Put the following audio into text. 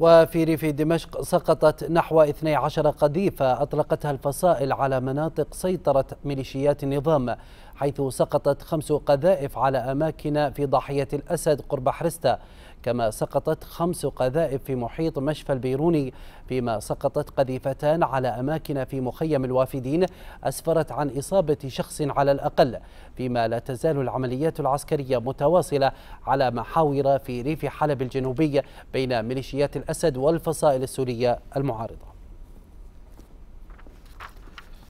وفي ريف دمشق سقطت نحو 12 قذيفة أطلقتها الفصائل على مناطق سيطرة ميليشيات النظام حيث سقطت خمس قذائف على أماكن في ضاحية الأسد قرب حرستا كما سقطت خمس قذائف في محيط مشفى البيروني فيما سقطت قذيفتان على أماكن في مخيم الوافدين أسفرت عن إصابة شخص على الأقل فيما لا تزال العمليات العسكرية متواصلة على محاور في ريف حلب الجنوبي بين ميليشيات الأسد والفصائل السورية المعارضة